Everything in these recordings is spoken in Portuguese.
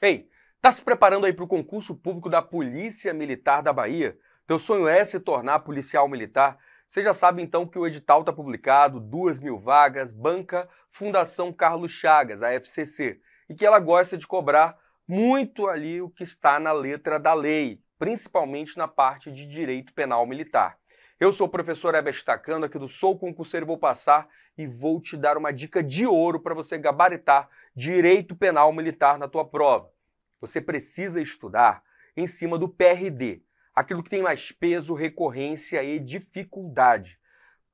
Ei, tá se preparando aí para o concurso público da Polícia Militar da Bahia? Teu sonho é se tornar policial militar? Você já sabe então que o edital está publicado, duas mil vagas, banca Fundação Carlos Chagas, a FCC, e que ela gosta de cobrar muito ali o que está na letra da lei, principalmente na parte de direito penal militar. Eu sou o professor Heber Tacando, aqui do Sou Concurseiro, vou passar e vou te dar uma dica de ouro para você gabaritar direito penal militar na tua prova. Você precisa estudar em cima do PRD, aquilo que tem mais peso, recorrência e dificuldade.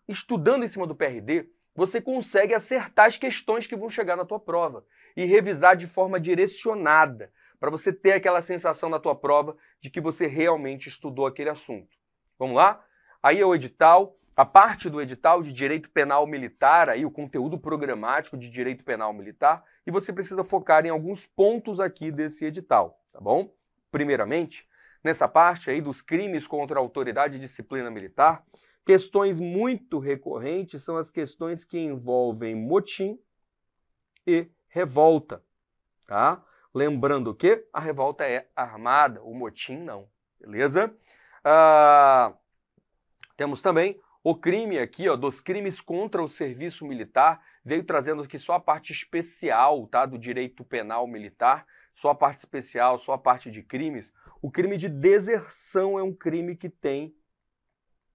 Estudando em cima do PRD, você consegue acertar as questões que vão chegar na tua prova e revisar de forma direcionada, para você ter aquela sensação na tua prova de que você realmente estudou aquele assunto. Vamos lá? Aí é o edital, a parte do edital de direito penal militar, aí o conteúdo programático de direito penal militar, e você precisa focar em alguns pontos aqui desse edital, tá bom? Primeiramente, nessa parte aí dos crimes contra a autoridade e disciplina militar, questões muito recorrentes são as questões que envolvem motim e revolta, tá? Lembrando que a revolta é armada, o motim não, beleza? Ah, temos também o crime aqui, ó, dos crimes contra o serviço militar, veio trazendo aqui só a parte especial, tá, do direito penal militar, só a parte especial, só a parte de crimes. O crime de deserção é um crime que tem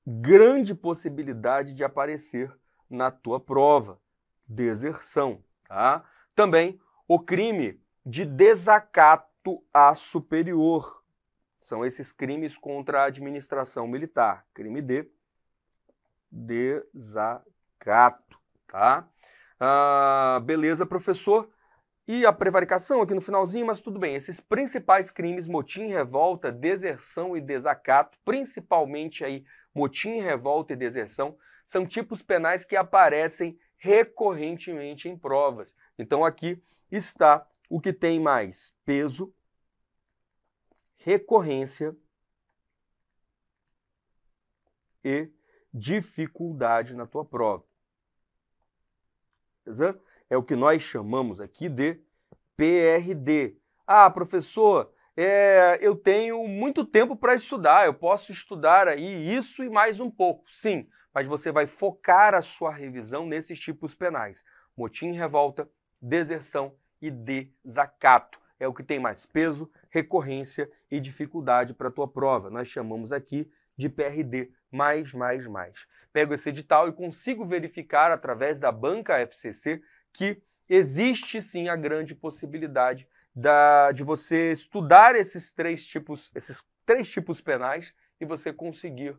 grande possibilidade de aparecer na tua prova. Deserção, tá? Também o crime de desacato a superior. São esses crimes contra a administração militar, crime de desacato, tá? Ah, beleza, professor. E a prevaricação aqui no finalzinho, mas tudo bem. Esses principais crimes, motim, revolta, deserção e desacato, principalmente aí motim, revolta e deserção, são tipos penais que aparecem recorrentemente em provas. Então aqui está o que tem mais peso recorrência e dificuldade na tua prova. Beleza? É o que nós chamamos aqui de PRD. Ah, professor, é, eu tenho muito tempo para estudar, eu posso estudar aí isso e mais um pouco. Sim, mas você vai focar a sua revisão nesses tipos penais: motim, revolta, deserção e desacato é o que tem mais peso, recorrência e dificuldade para a tua prova. Nós chamamos aqui de PRD, mais, mais, mais. Pego esse edital e consigo verificar através da banca FCC que existe sim a grande possibilidade da, de você estudar esses três tipos, esses três tipos penais e você conseguir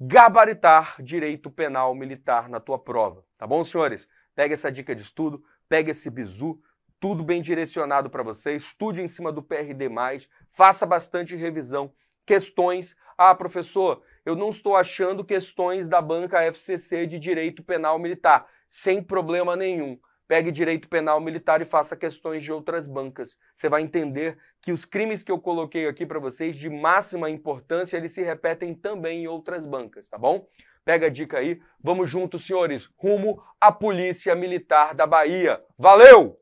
gabaritar direito penal militar na tua prova, tá bom, senhores? Pega essa dica de estudo, pega esse bizu, tudo bem direcionado para você. Estude em cima do PRD, faça bastante revisão. Questões. Ah, professor, eu não estou achando questões da banca FCC de direito penal militar. Sem problema nenhum. Pegue direito penal militar e faça questões de outras bancas. Você vai entender que os crimes que eu coloquei aqui para vocês, de máxima importância, eles se repetem também em outras bancas, tá bom? Pega a dica aí. Vamos juntos, senhores, rumo à Polícia Militar da Bahia. Valeu!